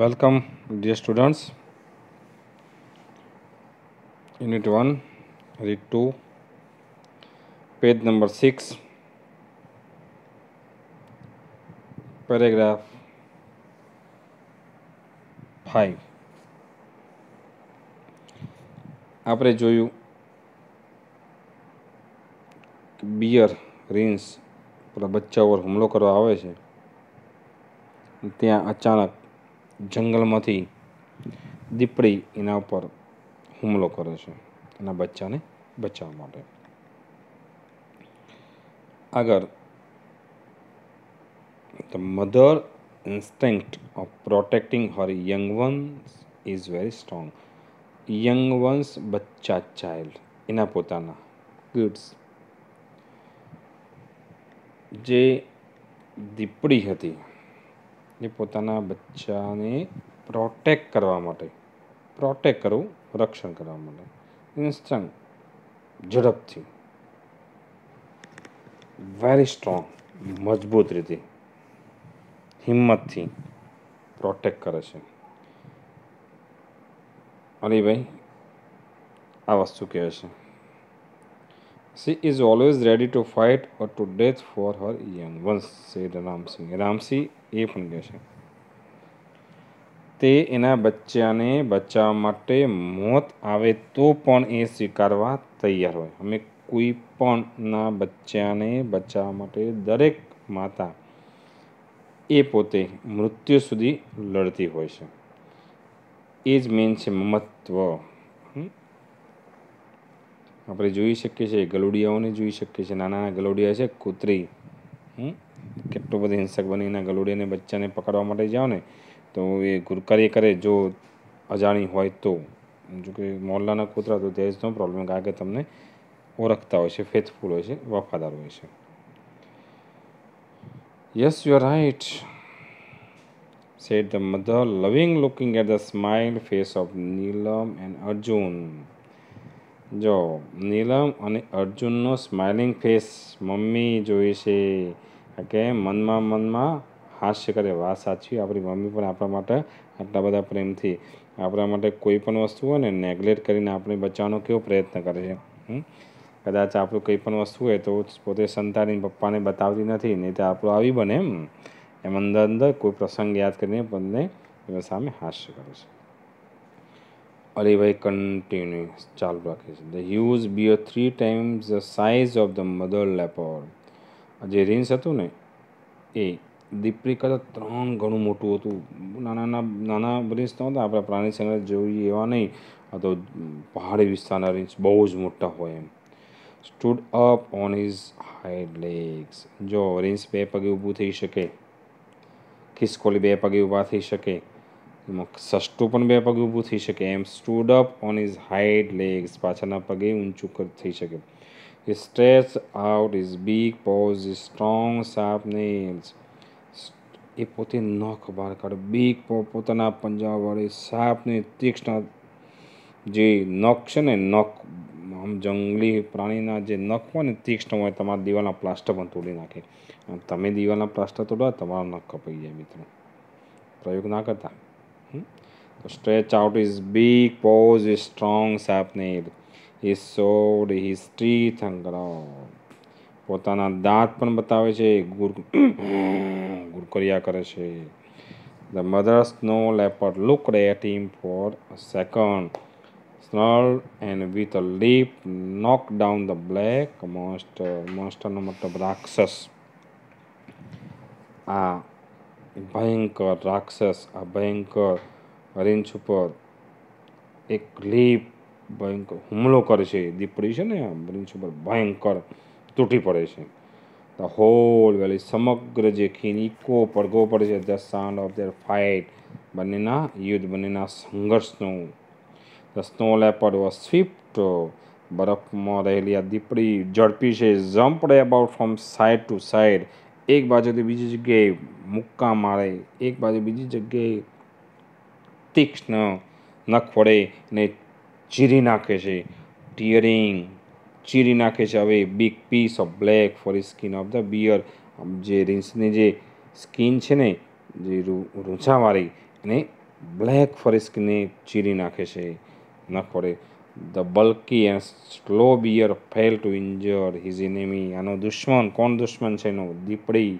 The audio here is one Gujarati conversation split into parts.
Welcome dear students. Unit 1, read 2, page number 6, paragraph 5. આપણે જોયું બિયર રીન્સ પેલા બચ્ચા ઉપર હુમલો કરવા આવે છે ત્યાં અચાનક જંગલમાંથી દીપડી એના ઉપર હુમલો કરે છે એના બચ્ચાને બચાવવા માટે આગળ the mother instinct of protecting her young ones is very strong young ones બચ્ચા ચાઇલ્ડ એના પોતાના ગુડ્સ જે દીપડી હતી એ પોતાના બચ્ચાને પ્રોટેક્ટ કરવા માટે પ્રોટેક્ટ કરવું રક્ષણ કરવા માટે ઇન્સ્ટન્ટ ઝડપથી વેરી સ્ટ્રોંગ મજબૂત રીતે હિંમતથી પ્રોટેક્ટ કરે છે અલીભાઈ આ વસ્તુ કહે છે She is always ready to fight or to death for her young ones, said Ram Singh. Ram Singh એ પણ કહે છે તે એના બચ્ચાને બચાવવા માટે મોત આવે તો પણ એ સ્વીકારવા તૈયાર હોય અમે કોઈ પણના બચ્ચાને બચાવવા માટે દરેક માતા એ પોતે મૃત્યુ સુધી લડતી હોય છે એ જ મેન છે મમત્વ આપણે જોઈ શકીએ છીએ ગલુડિયાઓને જોઈ શકીએ છીએ નાના નાના ગલુડિયા છે કૂતરી કેટલો બધો હિંસક બનીને ગલુડિયાને બચ્ચાને પકડવા માટે જાઓ ને તો એ ગુરકાર્ય કરે જો અજાણી હોય તો જો કે મોહલ્લાના કૂતરા તો દેર નો પ્રોબ્લેમ કારણ કે તમને ઓળખતા હોય છે ફેથફુલ હોય છે વફાદાર હોય છે yes you are right sat the mother loving looking at the smile face of Neelam and Arjun જો નીલમ અને અર્જુનનો સ્માઇલિંગ ફેસ મમ્મી જોઈએ છે કે મનમાં મનમાં હાસ્ય કરે વાત સાચી આપણી મમ્મી પણ આપણા માટે આટલા બધા પ્રેમથી આપણા માટે કોઈ પણ વસ્તુ હોય ને નેગ્લેક્ટ કરીને આપણે બચાવવાનો કેવો પ્રયત્ન કરે છે કદાચ આપણું કંઈ પણ વસ્તુ હોય તો પોતે સંતાની પપ્પાને બતાવતી નથી નહીં તો આપણું આવી બને એમ એમ અંદર અંદર કોઈ પ્રસંગ યાદ કરીને બંને સામે હાસ્ય કરે છે અરે ભાઈ ચાલુ રાખે છે the huge bear three times the size of the mother leopard જે રિન્સ હતું ને એ દીપરી કરતાં ત્રણ ઘણું મોટું હતું નાના નાના નાના રિન્સ નહોતા આપણે પ્રાણી સંગ્રહ જોઈએ એવા નહીં આ તો પહાડી વિસ્તારના રિન્સ બહુ જ મોટા હોય એમ stood up on his hind legs જો રિન્સ બે પગે ઊભું થઈ શકે ખિસકોલી બે પગે ઊભા થઈ શકે એમાં સસ્ટું પણ બે પગ ઊભું થઈ શકે એમ stood up on his hind legs પાછળના પગે ઊંચું થઈ શકે stretch out his big paws his strong sharp nails એ પોતે નખ બહાર કાઢે બીગ પો પોતાના પંજા વડે સાપને તીક્ષ્ણ જે નખ છે ને નખ આમ જંગલી પ્રાણીના જે નખ હોય ને તીક્ષ્ણ હોય તમારા દિવાલના પ્લાસ્ટર પણ તોડી નાખે તમે દિવાલના પ્લાસ્ટર તોડવા તમારો નખ કપાઈ જાય મિત્રો પ્રયોગ ના કરતા Stretch out his beak, paws, his strong sharp nail. He showed his teeth and growled. પોતાના દાંત પણ બતાવે છે ગુર ગુરકરિયા કરે છે the mother snow leopard look at him for a second snarled and with a leap knocked down the black monster monsterનો મતલબ રાક્ષસ આ ભયંકર રાક્ષસ આ ભયંકર હરીન ઉપર એક લીપ ભયંકર હુમલો કરે છે દીપડી છે ને હરીન્સ ઉપર ભયંકર તૂટી પડે છે ધ હોલ વેલી સમગ્ર જે ખીન ઇકો પડઘો પડે છે the sound of their fight બંનેના યુદ્ધ બંનેના સંઘર્ષનું the snow leopard was swift બરફમાં રહેલી આ દીપડી ઝડપી છે jump about from side to side એક બાજુથી બીજી જગ્યાએ મુક્કા મારે એક બાજુ બીજી જગ્યાએ તીક્ષ્ણ નખ વડે ને ચીરી નાખે છે ટીયરિંગ ચીરી નાખે છે હવે big piece of black fur skin of the bear જે રીંસની જે સ્કિન છે ને જે રૂંછાવાળી એને બ્લેક ફોર સ્કિનને ચીરી નાખે છે નખ વડે the bulky and slow bear fail to injure his enemy આનો દુશ્મન કોણ દુશ્મન છે એનો દીપડી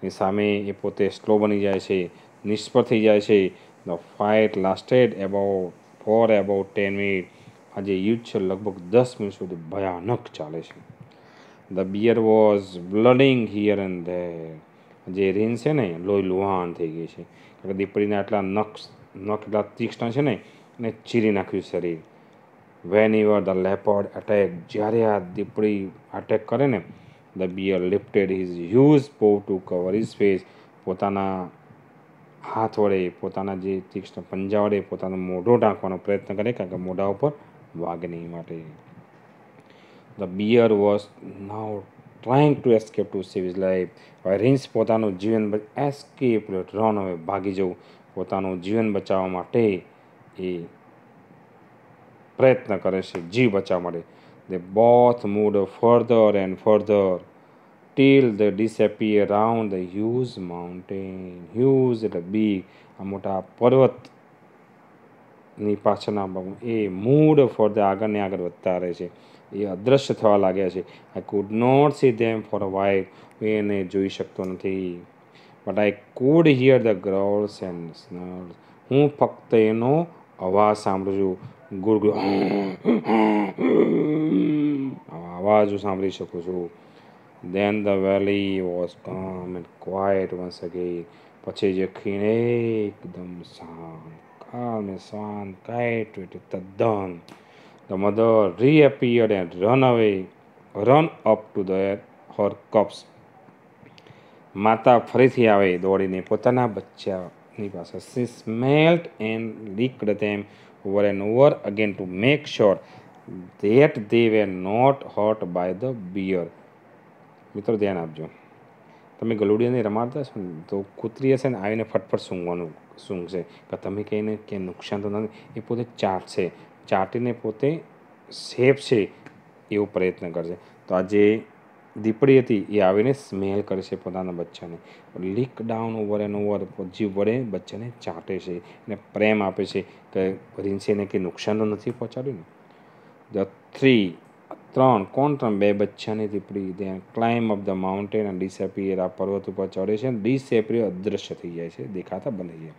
એ સામે એ પોતે સ્લો બની જાય છે નિષ્ફળ થઈ જાય છે The fight lasted about for about ten minutes. આજે યુદ્ધ છે લગભગ દસ મિનિટ સુધી ભયાનક ચાલે છે the bear was bleeding here and there જે રીન છે ને લોહી લુહાન થઈ ગઈ છે કારણ કે દીપડીના આટલા નખ નખ એટલા તીક્ષ્ણ છે ને અને ચીરી નાખ્યું શરીર whenever the leopard attack જ્યારે આ દીપડી અટેક કરે ને the bear lifted his huge paw to cover his face પોતાના હાથ વડે પોતાના જે તીક્ષ્ણ પંજા વડે પોતાનો મોઢો ઢાંકવાનો પ્રયત્ન કરે કારણ કે મોઢા ઉપર વાઘ નહીં માટે the bear was now trying to escape to save his life હવે રિન્સ પોતાનું જીવન એસ્કેપ રન હવે ભાગી જવું પોતાનું જીવન બચાવવા માટે એ પ્રયત્ન કરે છે જીવ બચાવવા માટે they both moved further and further till they disappear round the huge mountain huge એટલે big આ મોટા પર્વત ની પાછળના ભાગમાં એ મૂડ ફોર ધ આગળ ને આગળ વધતા રહે છે એ અદ્રશ્ય થવા લાગ્યા છે I could not see them for a હું એને જોઈ શકતો નથી but I could hear the growls and snarls હું ફક્ત એનો અવાજ સાંભળું છું ગુરગુ આવા અવાજો સાંભળી શકું છું Then the valley was calm and quiet once again. પછી જે ખીણે એકદમ શાંત calm and શાંત quiet with તદ્દન The mother reappeared and ran away, ran up to the, her cups. Mata ફરીથી આવે દોડીને પોતાના બચ્ચાની પાસે she smelt and licked them over and over again to make sure that they were not hurt by the bear મિત્રો ધ્યાન આપજો તમે ગલુડિયાને રમાડતા છો ને તો કૂતરી હશે ને આવીને ફટફટ સૂંઘવાનું સૂંઘશે કે તમે કહીને કે નુકસાન તો નથી એ પોતે ચાટશે ચાટીને પોતે સેફ છે એવો પ્રયત્ન કરશે તો આ જે દીપડી હતી એ આવીને સ્મેલ કરે છે પોતાના બચ્ચાને lick down over and over જીવ વડે બચ્ચાને ચાટે છે અને પ્રેમ આપે છે કે એને કંઈ નુકસાન તો નથી પહોંચાડ્યું ને ધ થ્રી ત્રણ કોણ ત્રણ બે બચ્ચાની દીપડી they climb up the mountain અને ડિસએપિયર આ પર્વત ઉપર ચડે છે અને ડિસએપિયર અદૃશ્ય થઈ જાય છે દેખાતા બને છે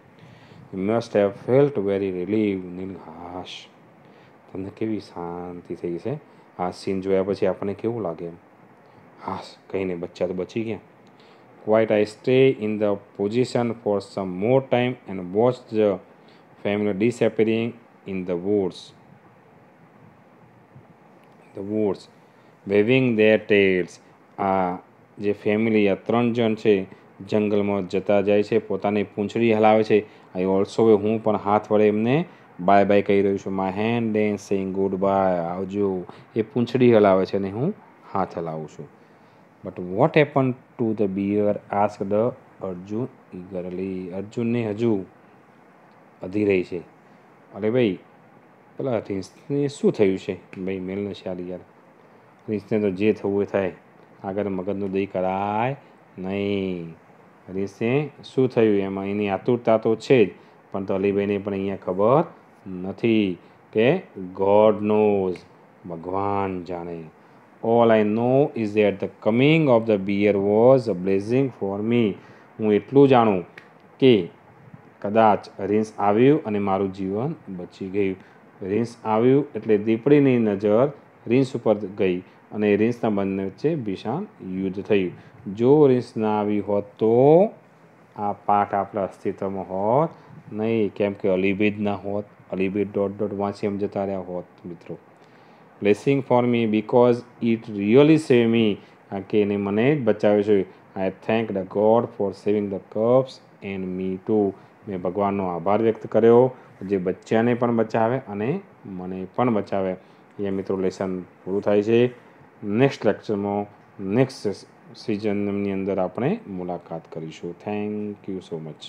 must have felt very relieved નિર્ઘાશ તમને કેવી શાંતિ થઈ છે આ સીન જોયા પછી આપણને કેવું લાગે હા કંઈ નહીં બચ્ચા તો બચી ગયા quite I stay in the position for some more time and watch the family disappearing in the woods. The woods waving their tails આ જે ફેમિલી આ ત્રણ જણ છે જંગલમાં જતા જાય છે પોતાની પૂંછડી હલાવે છે આઈ ઓલ્સો વે હું પણ હાથ વડે એમને બાય બાય કહી રહ્યું છું my hand dancing good bye આવજો એ પૂંછડી હલાવે છે અને હું હાથ હલાવું છું but what happen to the bear ask the Arjun eagerly અર્જુનને હજુ વધી રહી છે અરે ભાઈ પેલા રીંસને શું થયું છે ભાઈ મેલ ન યાર રીંસને તો જે થવું એ થાય આગળ મગજનું દહીં કરાય નહીં રીંસને શું થયું એમાં એની આતુરતા તો છે જ પણ તો અલીભાઈને પણ અહીંયા ખબર નથી કે ગોડ નોઝ ભગવાન જાણે all I know is that the coming of the bear was a blessing for me હું એટલું જાણું કે કદાચ રીન્સ આવ્યું અને મારું જીવન બચી ગયું રિન્સ આવ્યું એટલે દીપડીની નજર રિન્સ ઉપર ગઈ અને રિન્સના બંને વચ્ચે ભીષણ યુદ્ધ થયું જો રિન્સ ના આવી હોત તો આ પાઠ આપણા અસ્તિત્વમાં હોત નહીં કેમ કે અલીબેદ ના હોત અલીબેદ ડોટ ડોટ વાંચી એમ જતા રહ્યા હોત મિત્રો blessing for me because it really save me કારણ કે એને મને જ બચાવ્યું છે I thank the God for saving the cubs and me too મેં ભગવાનનો આભાર વ્યક્ત કર્યો જે બચ્ચાને પણ બચાવે અને મને પણ બચાવે એ મિત્રો લેસન પૂરું થાય છે નેક્સ્ટ લેક્ચરમાં નેક્સ્ટ સિઝનની અંદર આપણે મુલાકાત કરીશું થેન્ક યુ સો મચ